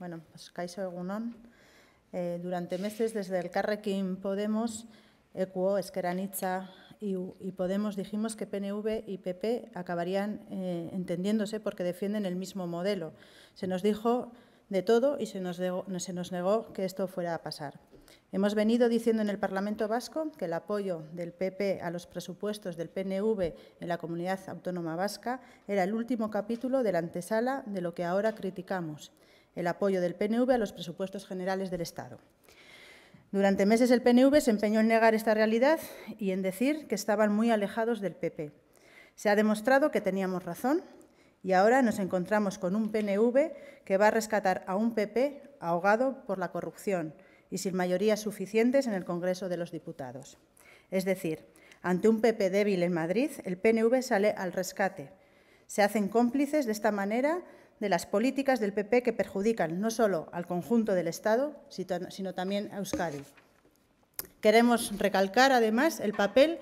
Bueno, pues kaixo egunon. Eh, durante meses desde el Carrequín Podemos, ECUO, Esqueranitza y, Podemos dijimos que PNV y PP acabarían eh, entendiéndose porque defienden el mismo modelo. Se nos dijo de todo y se nos, negó, que esto fuera a pasar. Hemos venido diciendo en el Parlamento Vasco que el apoyo del PP a los presupuestos del PNV en la comunidad autónoma vasca era el último capítulo de la antesala de lo que ahora criticamos, el apoyo del PNV a los presupuestos generales del Estado. Durante meses el PNV se empeñó en negar esta realidad y en decir que estaban muy alejados del PP. Se ha demostrado que teníamos razón y ahora nos encontramos con un PNV que va a rescatar a un PP ahogado por la corrupción y sin mayorías suficientes en el Congreso de los Diputados. Es decir, ante un PP débil en Madrid, el PNV sale al rescate. Se hacen cómplices de esta manera de las políticas del PP que perjudican no solo al conjunto del Estado, sino también a Euskadi. Queremos recalcar, además, el papel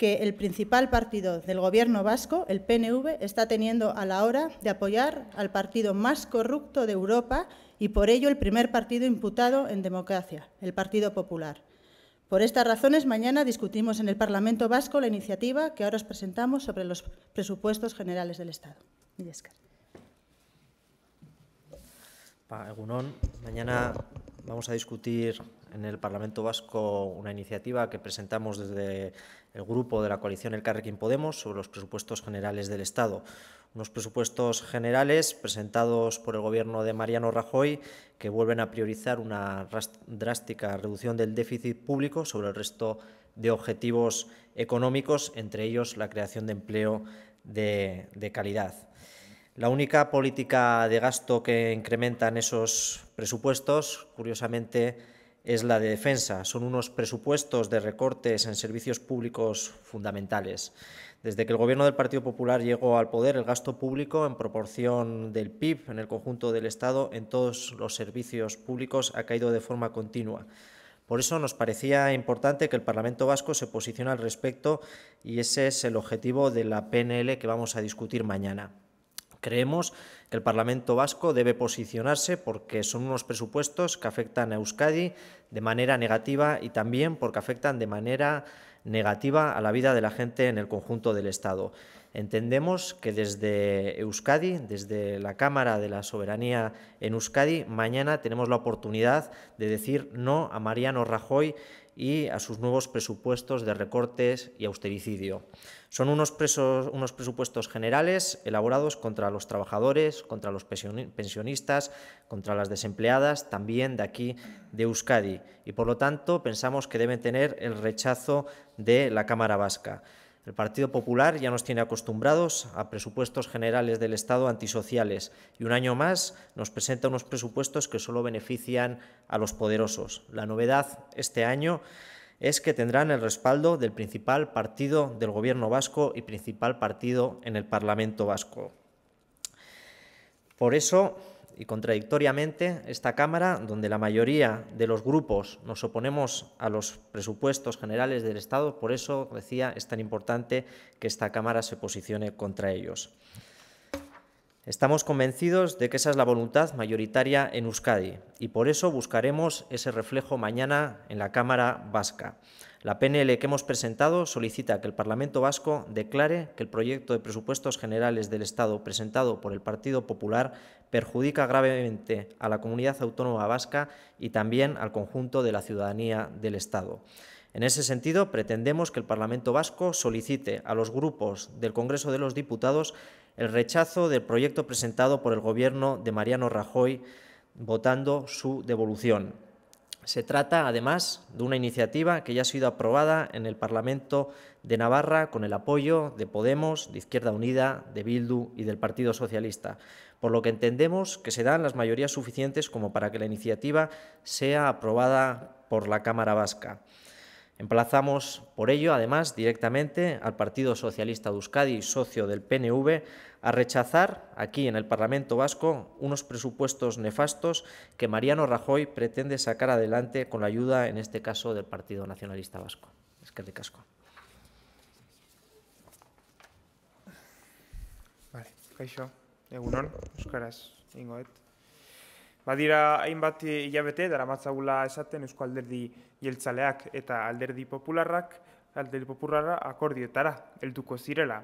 que el principal partido del Gobierno vasco, el PNV, está teniendo a la hora de apoyar al partido más corrupto de Europa y por ello el primer partido imputado en democracia, el Partido Popular. Por estas razones, mañana discutimos en el Parlamento Vasco la iniciativa que ahora os presentamos sobre los presupuestos generales del Estado. Mañana vamos a discutir en el Parlamento Vasco una iniciativa que presentamos desde el grupo de la coalición El Carrequín Podemos sobre los presupuestos generales del Estado. Unos presupuestos generales presentados por el Gobierno de Mariano Rajoy que vuelven a priorizar una drástica reducción del déficit público sobre el resto de objetivos económicos, entre ellos la creación de empleo de, calidad. La única política de gasto que incrementan esos presupuestos, curiosamente, es la de defensa. Son unos presupuestos de recortes en servicios públicos fundamentales. Desde que el gobierno del Partido Popular llegó al poder, el gasto público en proporción del PIB en el conjunto del Estado en todos los servicios públicos ha caído de forma continua. Por eso nos parecía importante que el Parlamento vasco se posicione al respecto y ese es el objetivo de la PNL que vamos a discutir mañana. Creemos que el Parlamento vasco debe posicionarse porque son unos presupuestos que afectan a Euskadi de manera negativa y también porque afectan de manera negativa a la vida de la gente en el conjunto del Estado. Entendemos que desde Euskadi, desde la Cámara de la Soberanía en Euskadi, mañana tenemos la oportunidad de decir no a Mariano Rajoy y a sus nuevos presupuestos de recortes y austericidio. Son unos, unos presupuestos generales elaborados contra los trabajadores, contra los pensionistas, contra las desempleadas, también de aquí de Euskadi, y por lo tanto pensamos que deben tener el rechazo de la Cámara Vasca. El Partido Popular ya nos tiene acostumbrados a presupuestos generales del Estado antisociales y un año más nos presenta unos presupuestos que solo benefician a los poderosos. La novedad este año es que tendrán el respaldo del principal partido del Gobierno vasco y principal partido en el Parlamento vasco. Por eso y contradictoriamente esta Cámara, donde la mayoría de los grupos nos oponemos a los presupuestos generales del Estado, por eso, decía, es tan importante que esta Cámara se posicione contra ellos. Estamos convencidos de que esa es la voluntad mayoritaria en Euskadi y por eso buscaremos ese reflejo mañana en la Cámara Vasca. La PNL que hemos presentado solicita que el Parlamento Vasco declare que el proyecto de presupuestos generales del Estado presentado por el Partido Popular perjudica gravemente a la comunidad autónoma vasca y también al conjunto de la ciudadanía del Estado. En ese sentido, pretendemos que el Parlamento Vasco solicite a los grupos del Congreso de los Diputados el rechazo del proyecto presentado por el Gobierno de Mariano Rajoy, votando su devolución. Se trata, además, de una iniciativa que ya ha sido aprobada en el Parlamento de Navarra con el apoyo de Podemos, de Izquierda Unida, de Bildu y del Partido Socialista, por lo que entendemos que se dan las mayorías suficientes como para que la iniciativa sea aprobada por la Cámara Vasca. Emplazamos por ello, además, directamente al Partido Socialista de Euskadi, socio del PNV, a rechazar aquí en el Parlamento Vasco unos presupuestos nefastos que Mariano Rajoy pretende sacar adelante con la ayuda, en este caso, del Partido Nacionalista Vasco. Es que Vale, ingoet. Badira hainbat hilabete daramatzagula esaten Eusko Alderdi Jeltzaleak eta Alderdi Popularrak Alderdi Popularra akordietara helduko zirela.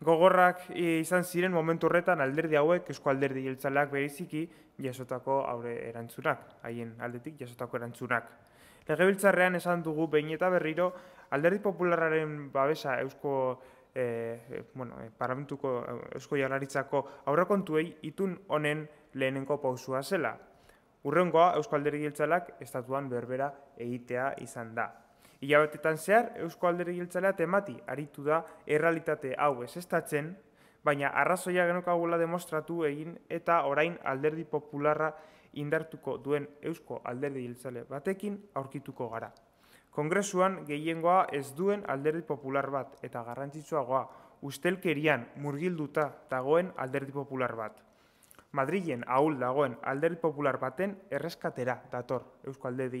Gogorrak e, izan ziren momentu horretan alderdi hauek Eusko Alderdi Jeltzaleak bereziki jasotako aurre erantzunak, haien aldetik jasotako erantzunak. Legebiltzarrean esan dugu behin eta berriro Alderdi Popularraren babesa Eusko Alderdi e, bueno, eh, parlamentuko eusko jalaritzako aurrakontuei itun honen lehenenko pausua zela. Urrengoa, Eusko Alderi Giltzalak estatuan berbera egitea izan da. Ia batetan zehar, Eusko Alderi Giltzalea temati aritu da errealitate hau ez estatzen, baina arrazoia genokagula demostratu egin eta orain alderdi popularra indartuko duen Eusko Alderdi Giltzale batekin aurkituko gara. Kongresuan gehiengoa ez duen alderdi popular bat eta garrantzitsuagoa ustelkerian murgilduta dagoen alderdi popular bat. Madrilen ahul dagoen alderdi popular baten erreskatera dator Eusko Alderdi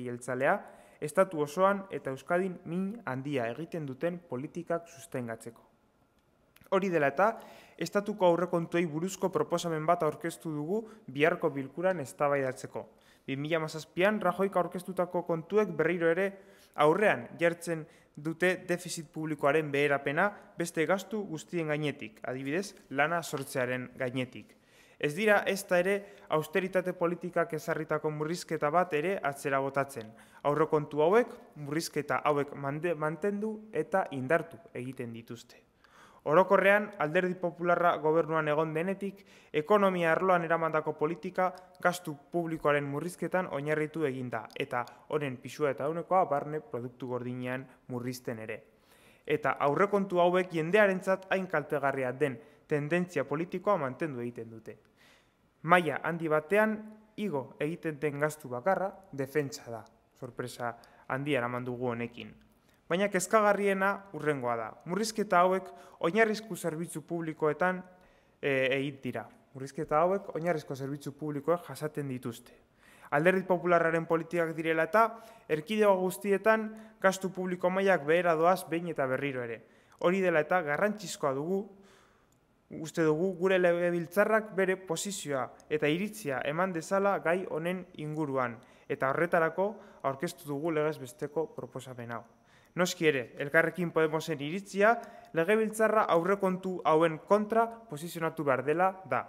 estatu osoan eta Euskadin min handia egiten duten politikak sustengatzeko. Hori dela eta, estatuko aurrekontuei buruzko proposamen bat aurkeztu dugu biharko bilkuran eztabaidatzeko. 2008an, Rajoika aurkeztutako kontuek berriro ere aurrean jartzen dute defizit publikoaren beherapena beste gastu guztien gainetik, adibidez, lana sortzearen gainetik. Ez dira ez da ere austeritate politikak ezarritako murrizketa bat ere atzera botatzen. Aurrokontu hauek, murrizketa hauek mantendu eta indartu egiten dituzte. Orokorrean, alderdi popularra gobernuan egon denetik, ekonomia arloan eramandako politika gastu publikoaren murrizketan oinarritu eginda, eta honen pisua eta honekoa barne produktu gordinean murrizten ere. Eta aurrekontu hauek jendearentzat hain kaltegarria den tendentzia politikoa mantendu egiten dute. Maia handi batean, igo egiten den gastu bakarra, defentsa da, sorpresa handia eramandugu honekin baina kezkagarriena urrengoa da. Murrizketa hauek oinarrizko zerbitzu publikoetan e, egin dira. Murrizketa hauek oinarrizko zerbitzu publikoek jasaten dituzte. Alderdi populararen politikak direla eta erkidego guztietan gastu publiko mailak behera doaz behin eta berriro ere. Hori dela eta garrantzizkoa dugu uste dugu gure legebiltzarrak bere posizioa eta iritzia eman dezala gai honen inguruan eta horretarako aurkeztu dugu legez besteko proposamen hau. Noski ere, elkarrekin Podemosen iritzia, legebiltzarra aurrekontu hauen kontra posizionatu behar dela da.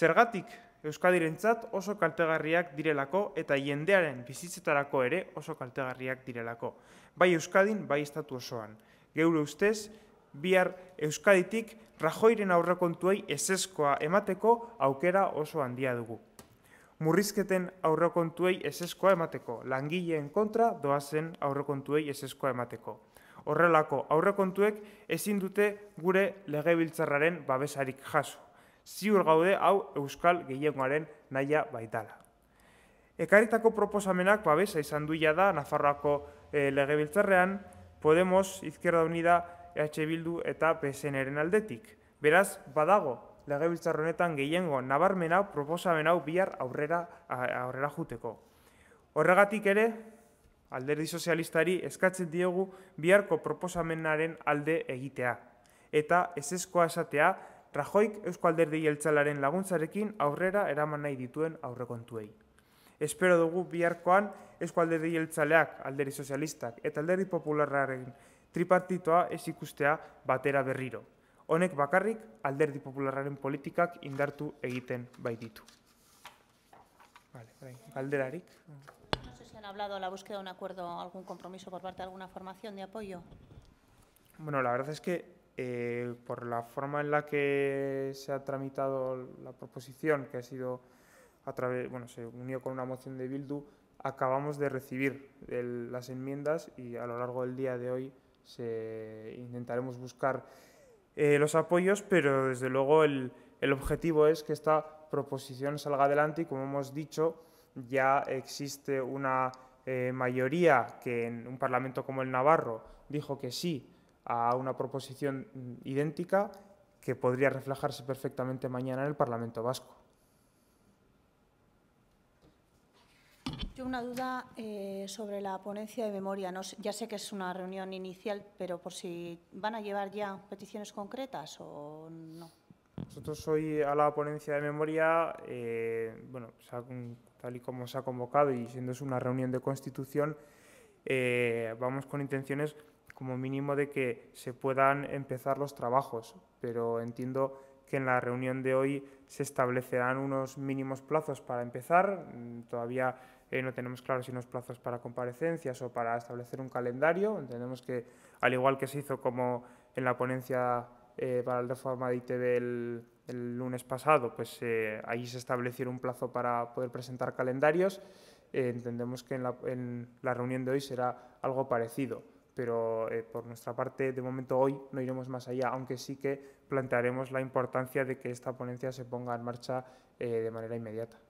Zergatik, Euskadirentzat oso kaltegarriak direlako eta jendearen bizitzetarako ere oso kaltegarriak direlako. Bai Euskadin, bai estatu osoan. Geure ustez, bihar Euskaditik Rajoiren aurrekontuei eseskoa emateko aukera oso handia dugu murrizketen aurrekontuei eseskoa emateko, langileen kontra doazen aurrekontuei eseskoa emateko. Horrelako aurrekontuek ezin dute gure legebiltzarraren babesarik jaso. Ziur gaude hau Euskal Gehiagoaren naia baitala. Ekaritako proposamenak babesa izan duia da Nafarroako eh, legebiltzarrean Podemos, Izquierda Unida, EH Bildu eta PSN eren aldetik. Beraz, badago, legebiltzar honetan gehiengo nabarmen hau proposamen hau bihar aurrera aurrera joteko. Horregatik ere alderdi sozialistari eskatzen diegu biharko proposamenaren alde egitea eta ezeskoa esatea Rajoik Eusko Alderdi Jeltzalaren laguntzarekin aurrera eraman nahi dituen aurrekontuei. Espero dugu biharkoan Eusko Alderdi Jeltzaleak, Alderdi Sozialistak eta Alderdi Popularraren tripartitoa ez ikustea batera berriro. Honek bakarrik alderdi en politikak indartu egiten baititu. Vale, galderarik. No sé si han hablado la búsqueda de un acuerdo, algún compromiso por parte de alguna formación de apoyo. Bueno, la verdad es que eh, por la forma en la que se ha tramitado la proposición, que ha sido a través, bueno, se unió con una moción de Bildu, acabamos de recibir las enmiendas y a lo largo del día de hoy se intentaremos buscar eh, los apoyos, pero desde luego el, el, objetivo es que esta proposición salga adelante y, como hemos dicho, ya existe una eh, mayoría que en un Parlamento como el Navarro dijo que sí a una proposición idéntica que podría reflejarse perfectamente mañana en el Parlamento Vasco. Yo una duda eh, sobre la ponencia de memoria. ya sé que es una reunión inicial, pero por si van a llevar ya peticiones concretas o no. Nosotros hoy a la ponencia de memoria, eh, bueno, tal y como se ha convocado y siendo es una reunión de constitución, eh, vamos con intenciones como mínimo de que se puedan empezar los trabajos, pero entiendo que en la reunión de hoy se establecerán unos mínimos plazos para empezar. Mm, todavía eh, no tenemos claro si unos plazos para comparecencias o para establecer un calendario. Entendemos que, al igual que se hizo como en la ponencia eh, para la reforma de ITV el, lunes pasado, pues eh, ahí se estableció un plazo para poder presentar calendarios. entendemos que en la, reunión de hoy será algo parecido, pero por nuestra parte, de momento hoy no iremos más allá, aunque sí que plantearemos la importancia de que esta ponencia se ponga en marcha de manera inmediata.